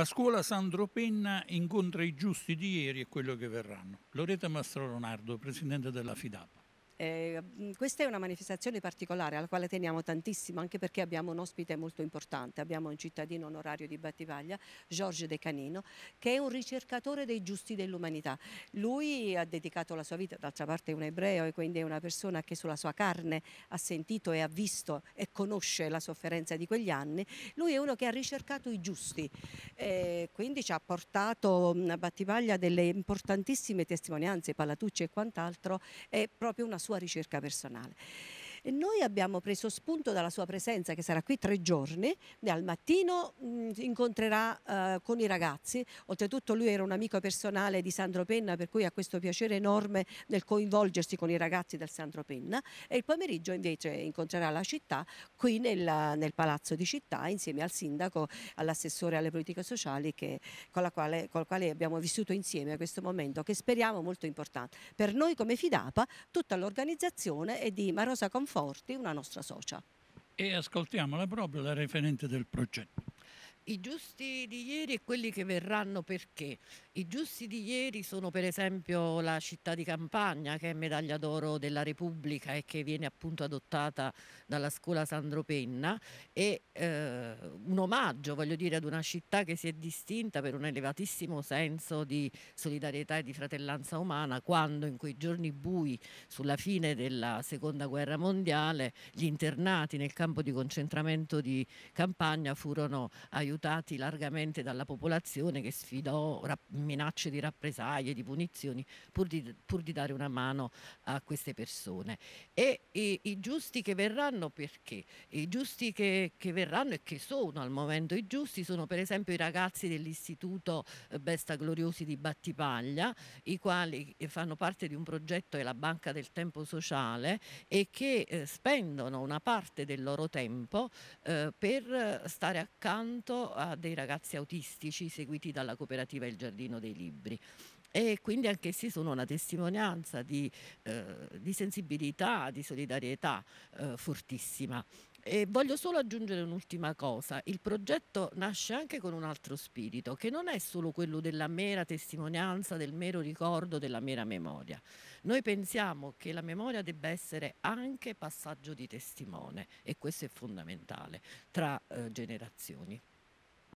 La scuola Sandro Penna incontra i giusti di ieri e quello che verranno. Loretta Mastro Leonardo, presidente della FIDAP. Eh, questa è una manifestazione particolare alla quale teniamo tantissimo anche perché abbiamo un ospite molto importante, abbiamo un cittadino onorario di Battivaglia, Giorgio De Canino, che è un ricercatore dei giusti dell'umanità. Lui ha dedicato la sua vita, d'altra parte è un ebreo e quindi è una persona che sulla sua carne ha sentito e ha visto e conosce la sofferenza di quegli anni. Lui è uno che ha ricercato i giusti, eh, quindi ci ha portato a Battivaglia delle importantissime testimonianze, palatucce e quant'altro, è proprio una sua sua ricerca personale. E noi abbiamo preso spunto dalla sua presenza, che sarà qui tre giorni, al mattino mh, mm, incontrerà eh, con i ragazzi, oltretutto lui era un amico personale di Sandro Penna, per cui ha questo piacere enorme nel coinvolgersi con i ragazzi del Sandro Penna, e il pomeriggio invece incontrerà la città qui nel, nel Palazzo di Città, insieme al sindaco, all'assessore alle politiche sociali, che, con, la quale, con la quale abbiamo vissuto insieme a questo momento, che speriamo molto importante. Per noi come FIDAPA tutta l'organizzazione è di Marosa Conforti, Conforti, una nostra socia. E ascoltiamola proprio la referente del progetto. I giusti di ieri e quelli che verranno perché? I giusti di ieri sono per esempio la città di Campagna che è medaglia d'oro della Repubblica e che viene appunto adottata dalla scuola Sandro Penna e eh, un omaggio voglio dire ad una città che si è distinta per un elevatissimo senso di solidarietà e di fratellanza umana quando in quei giorni bui sulla fine della seconda guerra mondiale gli internati nel campo di concentramento di Campagna furono aiutati rifiutati largamente dalla popolazione che sfidò minacce di rappresaglie, di punizioni, pur di, pur di dare una mano a queste persone. E i, i giusti che verranno perché? I giusti che, che, verranno e che sono al momento i giusti sono per esempio i ragazzi dell'Istituto eh, Besta Gloriosi di Battipaglia, i quali eh, fanno parte di un progetto che è la Banca del Tempo Sociale e che eh, spendono una parte del loro tempo eh, per stare accanto a dei ragazzi autistici seguiti dalla cooperativa Il Giardino dei Libri e quindi anch'essi sono una testimonianza di, eh, di sensibilità, di solidarietà eh, fortissima. E voglio solo aggiungere un'ultima cosa, il progetto nasce anche con un altro spirito, che non è solo quello della mera testimonianza, del mero ricordo, della mera memoria. Noi pensiamo che la memoria debba essere anche passaggio di testimone e questo è fondamentale tra eh, generazioni.